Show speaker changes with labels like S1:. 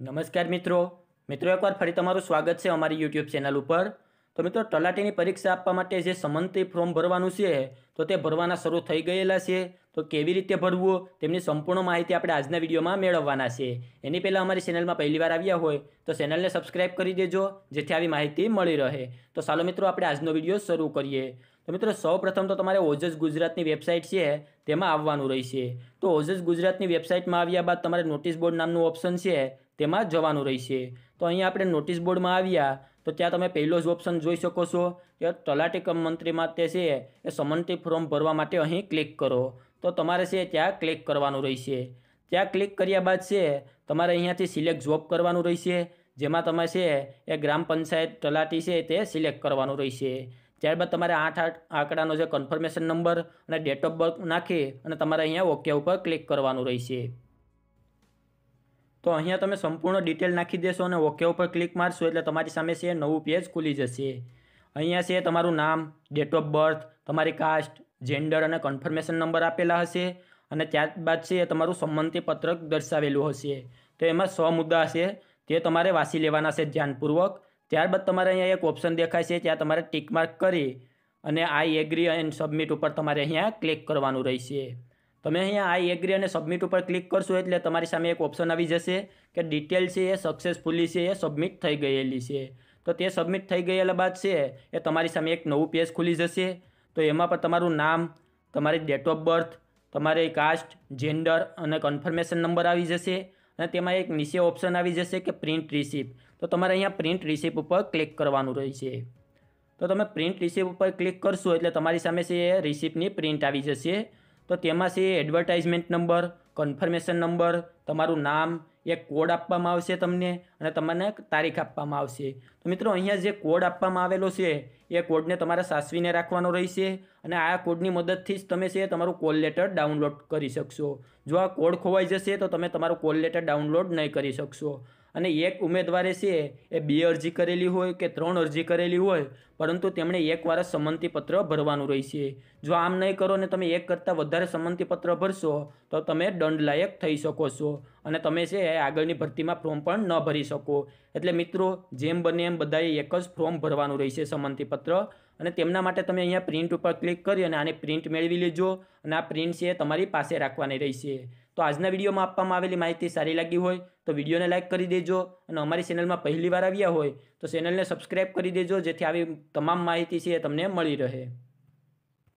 S1: નમસ્કાર મિત્રો મિત્રો એકવાર ફરી તમારું સ્વાગત છે અમારી યુટ્યુબ ચેનલ ઉપર તો મિત્રો તલાટીની પરીક્ષા આપવા માટે જે સમંતી ફોર્મ ભરવાનું છે તો તે ભરવાના શરૂ થઈ ગયેલા છે તો કેવી રીતે ભરવું તેમની સંપૂર્ણ માહિતી આપણે આજના વિડીયોમાં મેળવવાના છે એની પહેલાં અમારી ચેનલમાં પહેલીવાર આવ્યા હોય તો ચેનલને સબસ્ક્રાઈબ કરી દેજો જેથી આવી માહિતી મળી રહે તો ચાલો મિત્રો આપણે આજનો વિડીયો શરૂ કરીએ તો મિત્રો સૌપ્રથમ તો તમારે ઓજસ ગુજરાતની વેબસાઇટ છે તેમાં આવવાનું રહેશે તો ઓજસ ગુજરાતની વેબસાઇટમાં આવ્યા બાદ તમારે નોટિસ બોર્ડ નામનું ઓપ્શન છે તેમાં જવાનું રહેશે તો અહીંયા આપણે નોટિસ બોર્ડમાં આવ્યા તો ત્યાં તમે પહેલો જ ઓપ્શન જોઈ શકો છો કે તલાટી કમ મંત્રીમાં તે છે એ સમંતી ફોર્મ ભરવા માટે અહીં ક્લિક કરો તો તમારે છે ત્યાં ક્લિક કરવાનું રહેશે ત્યાં ક્લિક કર્યા બાદ છે તમારે અહીંયાથી સિલેક્ટ જોબ કરવાનું રહેશે જેમાં તમે છે એ ગ્રામ પંચાયત તલાટી છે તે સિલેક્ટ કરવાનું રહેશે ત્યારબાદ તમારે આઠ આઠ આંકડાનો જે કન્ફર્મેશન નંબર અને ડેટ ઓફ બર્થ નાખી અને તમારે અહીંયા ઓકે ઉપર ક્લિક કરવાનું રહેશે તો અહીંયા તમે સંપૂર્ણ ડિટેલ નાખી દેશો અને ઓકે ઉપર ક્લિક મારશો એટલે તમારી સામે છે નવું પેજ ખુલી જશે અહીંયા છે તમારું નામ ડેટ ઓફ બર્થ તમારી કાસ્ટ જેન્ડર અને કન્ફર્મેશન નંબર આપેલા હશે અને ત્યારબાદ છે તમારું સંમતિ પત્રક દર્શાવેલું હશે તો એમાં સો મુદ્દા હશે તે તમારે વાંચી લેવાના છે ધ્યાનપૂર્વક ત્યારબાદ તમારે અહીંયા એક ઓપ્શન દેખાય છે ત્યાં તમારે ટીક માર્ક કરી અને આઈ એગ્રી એન્ડ સબમિટ ઉપર તમારે અહીંયા ક્લિક કરવાનું રહેશે તમે અહીંયા આઈ એગ્રી અને સબમિટ ઉપર ક્લિક કરશો એટલે તમારી સામે એક ઓપ્શન આવી જશે કે ડિટેલ છે એ સક્સેસફુલી છે એ સબમિટ થઈ ગયેલી છે તો તે સબમિટ થઈ ગયેલા બાદ છે એ તમારી સામે એક નવું પેજ ખુલી જશે તો એમાં પણ તમારું નામ તમારી ડેટ ઓફ બર્થ તમારી કાસ્ટ જેન્ડર અને કન્ફર્મેશન નંબર આવી જશે અને તેમાં એક નીચે ઓપ્શન આવી જશે કે પ્રિન્ટ રિસિપ્ટ તો તમારે અહીંયા પ્રિન્ટ રિસિપ્ટ ઉપર ક્લિક કરવાનું રહેશે તો તમે પ્રિન્ટ રિસિપ્ટ ઉપર ક્લિક કરશો એટલે તમારી સામે છે એ રિસિપ્ટની પ્રિન્ટ આવી જશે તો તેમાં છે એડવર્ટાઇઝમેન્ટ નંબર કન્ફર્મેશન નંબર તમારું નામ એક કોડ આપવામાં આવશે તમને અને તમને તારીખ આપવામાં આવશે તો મિત્રો અહીંયા જે કોડ આપવામાં આવેલો છે એ કોડને તમારે સાચવીને રાખવાનો રહેશે અને આ કોડની મદદથી જ તમે છે તમારું કોલ લેટર ડાઉનલોડ કરી શકશો જો આ કોડ ખોવાઈ જશે તો તમે તમારું કોલ લેટર ડાઉનલોડ નહીં કરી શકશો અને એક ઉમેદવારે છે એ બે અરજી કરેલી હોય કે ત્રણ અરજી કરેલી હોય પરંતુ તેમણે એક એકવાર સંમતિપત્ર ભરવાનું રહેશે જો આમ નહીં કરો ને તમે એક કરતાં વધારે સંમતિપત્ર ભરશો તો તમે દંડલાયક થઈ શકો છો અને તમે છે એ આગળની ભરતીમાં ફોર્મ પણ ન ભરી શકો એટલે મિત્રો જેમ બને એમ બધાએ એક જ ફોર્મ ભરવાનું રહેશે સંમતિપત્ર અને તેમના માટે તમે અહીંયા પ્રિન્ટ ઉપર ક્લિક કરી અને આની પ્રિન્ટ મેળવી લેજો અને આ પ્રિન્ટ છે તમારી પાસે રાખવાની રહેશે તો આજના વિડીયોમાં આપવામાં આવેલી માહિતી સારી લાગી હોય તો વિડીયોને લાઇક કરી દેજો અને અમારી ચેનલમાં પહેલીવાર આવ્યા હોય તો ચેનલને સબસ્ક્રાઈબ કરી દેજો જેથી આવી તમામ માહિતી છે એ તમને મળી રહે